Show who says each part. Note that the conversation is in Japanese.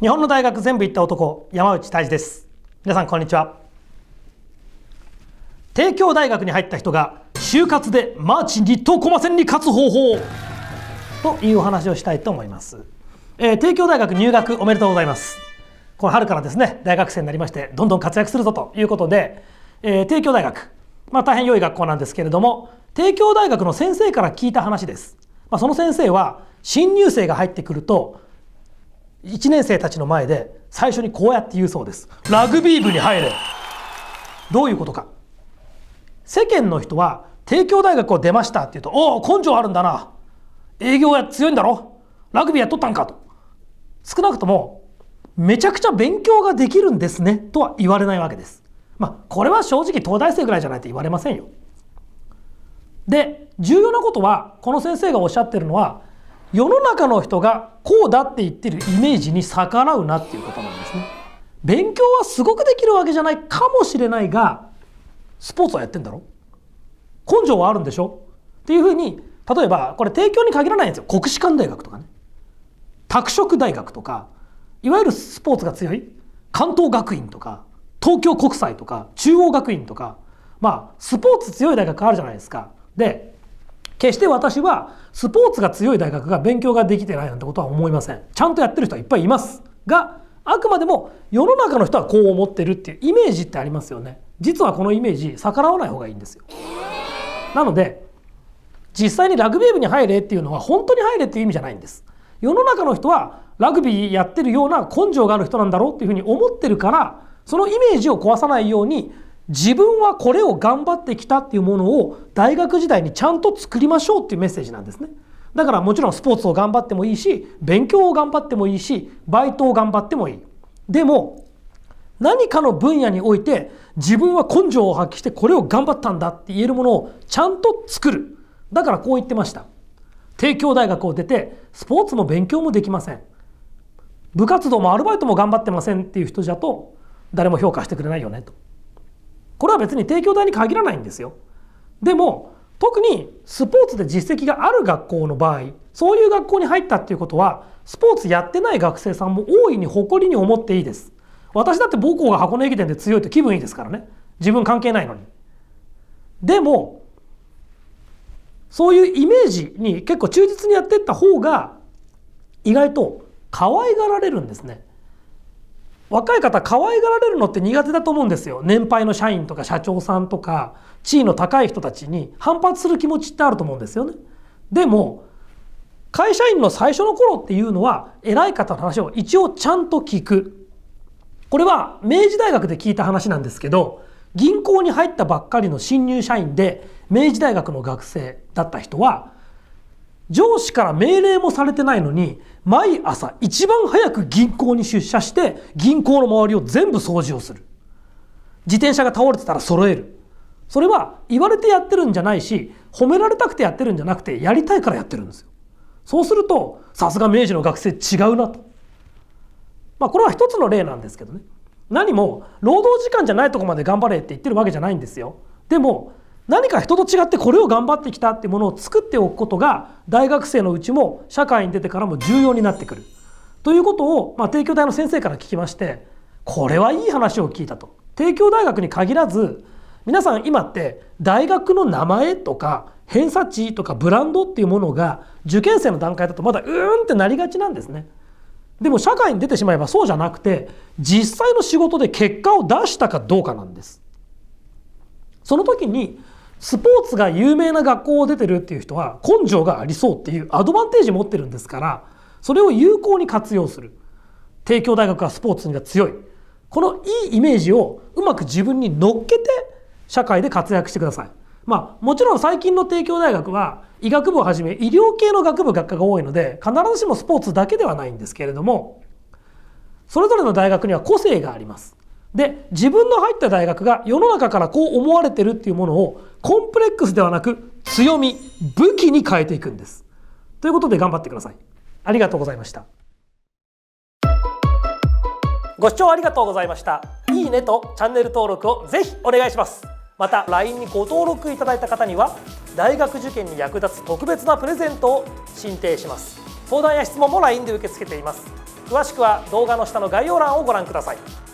Speaker 1: 日本の大学全部行った男山内泰治です皆さんこんにちは帝京大学に入った人が就活でマーチ立東駒戦に勝つ方法というお話をしたいと思います、えー、帝京大学入学おめでとうございますこの春からですね大学生になりましてどんどん活躍するぞということで、えー、帝京大学まあ大変良い学校なんですけれども帝京大学の先生から聞いた話です、まあ、その先生は新入生が入ってくると1年生たちの前で最初にこうやって言うそうですラグビー部に入れどういうことか世間の人は帝京大学を出ましたって言うとおお根性あるんだな営業や強いんだろラグビーやっとったんかと少なくともめちゃくちゃ勉強ができるんですねとは言われないわけですまあこれは正直東大生ぐらいじゃないと言われませんよで重要なことはこの先生がおっしゃってるのは世の中の人がこうだって言ってるイメージに逆らうなっていうことなんですね勉強はすごくできるわけじゃないかもしれないがスポーツはやってんだろ根性はあるんでしょっていうふうに例えばこれ帝京に限らないんですよ国士舘大学とかね拓殖大学とかいわゆるスポーツが強い関東学院とか東京国際とか中央学院とかまあスポーツ強い大学あるじゃないですかで決して私はスポーツが強い大学が勉強ができてないなんてことは思いませんちゃんとやってる人はいっぱいいますがあくまでも世の中の人はこう思ってるっていうイメージってありますよね実はこのイメージ逆らわない方がいいんですよなので実際にラグビー部に入れっていうのは本当に入れっていう意味じゃないんです世の中の人はラグビーやってるような根性がある人なんだろうっていうふうに思ってるからそのイメージを壊さないように自分はこれを頑張ってきたっていうものを大学時代にちゃんと作りましょうっていうメッセージなんですね。だからもちろんスポーツを頑張ってもいいし、勉強を頑張ってもいいし、バイトを頑張ってもいい。でも、何かの分野において自分は根性を発揮してこれを頑張ったんだって言えるものをちゃんと作る。だからこう言ってました。帝京大学を出てスポーツも勉強もできません。部活動もアルバイトも頑張ってませんっていう人じゃと誰も評価してくれないよねと。これは別に帝京大に限らないんですよ。でも特にスポーツで実績がある学校の場合そういう学校に入ったっていうことはスポーツやってない学生さんも大いに誇りに思っていいです。私だって母校が箱根駅伝で強いと気分いいですからね自分関係ないのに。でもそういうイメージに結構忠実にやってった方が意外と可愛がられるんですね。若い方可愛がられるのって苦手だと思うんですよ年配の社員とか社長さんとか地位の高い人たちに反発する気持ちってあると思うんですよねでも会社員の最初の頃っていうのは偉い方の話を一応ちゃんと聞くこれは明治大学で聞いた話なんですけど銀行に入ったばっかりの新入社員で明治大学の学生だった人は上司から命令もされてないのに毎朝一番早く銀行に出社して銀行の周りを全部掃除をする自転車が倒れてたら揃えるそれは言われてやってるんじゃないし褒められたくてやってるんじゃなくてやりたいからやってるんですよそうするとさすが明治の学生違うなとまあこれは一つの例なんですけどね何も労働時間じゃないとこまで頑張れって言ってるわけじゃないんですよでも何か人と違ってこれを頑張ってきたってものを作っておくことが大学生のうちも社会に出てからも重要になってくるということを、まあ、帝京大の先生から聞きましてこれはいい話を聞いたと帝京大学に限らず皆さん今って大学の名前とか偏差値とかブランドっていうものが受験生の段階だとまだうーんってなりがちなんですね。でも社会に出てしまえばそうじゃなくて実際の仕事で結果を出したかどうかなんです。その時にスポーツが有名な学校を出てるっていう人は根性がありそうっていうアドバンテージ持ってるんですからそれを有効に活用する帝京大学はスポーツには強いこのいいイメージをうまく自分に乗っけて社会で活躍してくださいまあもちろん最近の帝京大学は医学部をはじめ医療系の学部学科が多いので必ずしもスポーツだけではないんですけれどもそれぞれの大学には個性がありますで自分の入った大学が世の中からこう思われてるっていうものをコンプレックスではなく強み武器に変えていくんです。ということで頑張ってください。ありがとうございました。ご視聴ありがとうございました。いいねとチャンネル登録をぜひお願いします。また LINE にご登録いただいた方には大学受験に役立つ特別なプレゼントを進呈します。相談や質問も LINE で受け付けています。詳しくは動画の下の概要欄をご覧ください。